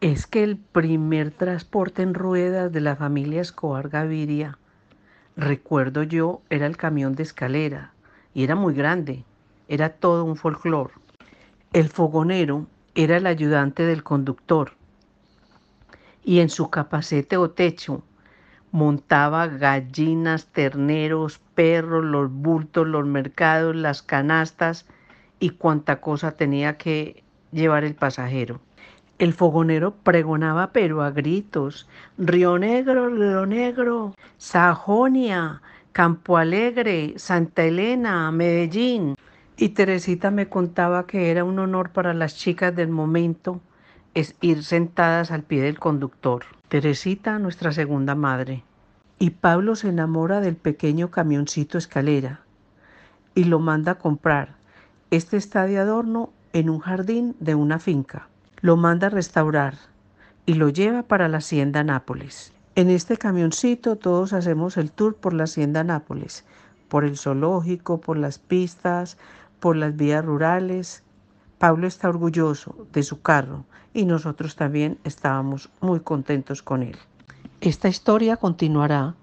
Es que el primer transporte en ruedas de la familia Escobar Gaviria, recuerdo yo, era el camión de escalera y era muy grande, era todo un folclor. El fogonero era el ayudante del conductor y en su capacete o techo montaba gallinas, terneros, perros, los bultos, los mercados, las canastas y cuánta cosa tenía que llevar el pasajero. El fogonero pregonaba, pero a gritos, Río Negro, Río Negro, Sajonia, Campo Alegre, Santa Elena, Medellín. Y Teresita me contaba que era un honor para las chicas del momento ir sentadas al pie del conductor. Teresita, nuestra segunda madre. Y Pablo se enamora del pequeño camioncito escalera y lo manda a comprar. Este está de adorno en un jardín de una finca lo manda a restaurar y lo lleva para la Hacienda Nápoles. En este camioncito todos hacemos el tour por la Hacienda Nápoles, por el zoológico, por las pistas, por las vías rurales. Pablo está orgulloso de su carro y nosotros también estábamos muy contentos con él. Esta historia continuará